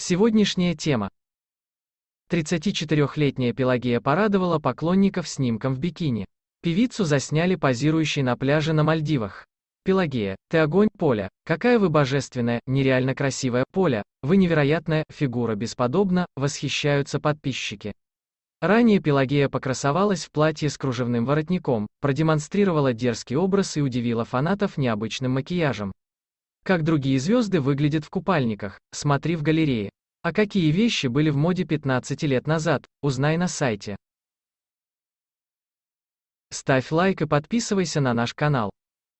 Сегодняшняя тема. 34-летняя Пелагея порадовала поклонников снимком в бикини. Певицу засняли позирующей на пляже на Мальдивах. Пелагея, ты огонь, Поля, какая вы божественная, нереально красивая, Поля, вы невероятная, фигура бесподобна, восхищаются подписчики. Ранее Пелагея покрасовалась в платье с кружевным воротником, продемонстрировала дерзкий образ и удивила фанатов необычным макияжем. Как другие звезды выглядят в купальниках, смотри в галерее. А какие вещи были в моде 15 лет назад, узнай на сайте. Ставь лайк и подписывайся на наш канал.